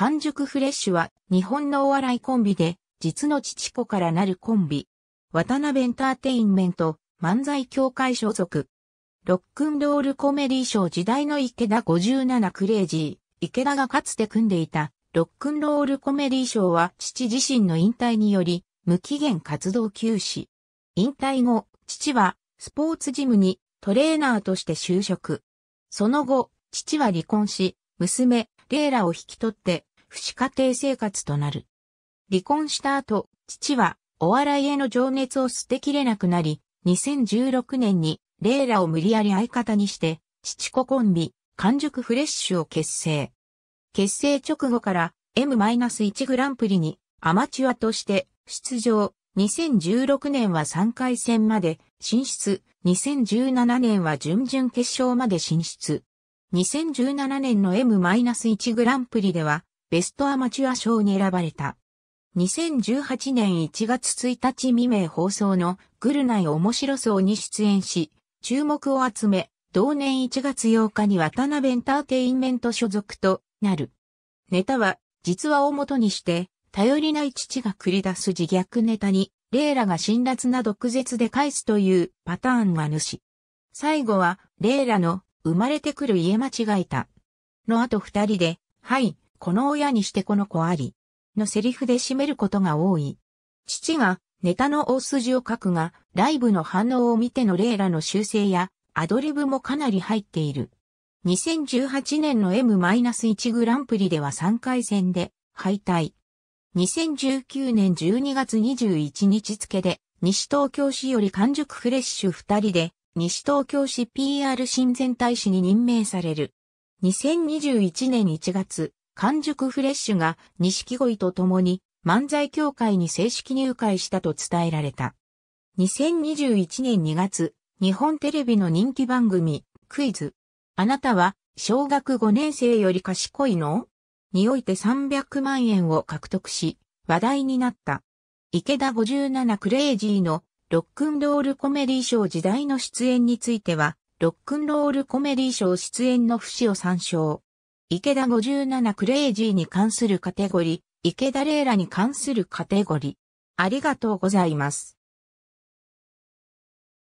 完熟フレッシュは日本のお笑いコンビで、実の父子からなるコンビ。渡辺エンターテインメント、漫才協会所属。ロックンロールコメディー賞時代の池田57クレイジー。池田がかつて組んでいたロックンロールコメディー賞は父自身の引退により無期限活動休止。引退後、父はスポーツジムにトレーナーとして就職。その後、父は離婚し、娘、レイラを引き取って不死家庭生活となる。離婚した後、父はお笑いへの情熱を捨てきれなくなり、2016年にレイラを無理やり相方にして、父子コンビ、完熟フレッシュを結成。結成直後から M-1 グランプリにアマチュアとして出場。2016年は3回戦まで進出。2017年は準々決勝まで進出。2017年の M-1 グランプリではベストアマチュア賞に選ばれた。2018年1月1日未明放送のグルナイ面白そうに出演し、注目を集め、同年1月8日に渡辺エンターテインメント所属となる。ネタは、実話をもとにして、頼りない父が繰り出す自虐ネタに、レイラが辛辣な毒舌で返すというパターンは主。最後は、レイラの生まれてくる家間違えた。の後二人で、はい、この親にしてこの子あり、のセリフで締めることが多い。父がネタの大筋を書くが、ライブの反応を見てのレイラの修正や、アドリブもかなり入っている。2018年の M-1 グランプリでは3回戦で敗退。2019年12月21日付で、西東京市より完熟フレッシュ2人で、西東京市 PR 親善大使に任命される。2021年1月、完熟フレッシュが錦鯉と共に漫才協会に正式入会したと伝えられた。2021年2月、日本テレビの人気番組、クイズ。あなたは小学5年生より賢いのにおいて300万円を獲得し、話題になった。池田57クレイジーのロックンロールコメディショー時代の出演については、ロックンロールコメディショー出演の節を参照。池田57クレイジーに関するカテゴリ、池田レーラに関するカテゴリ。ありがとうございます。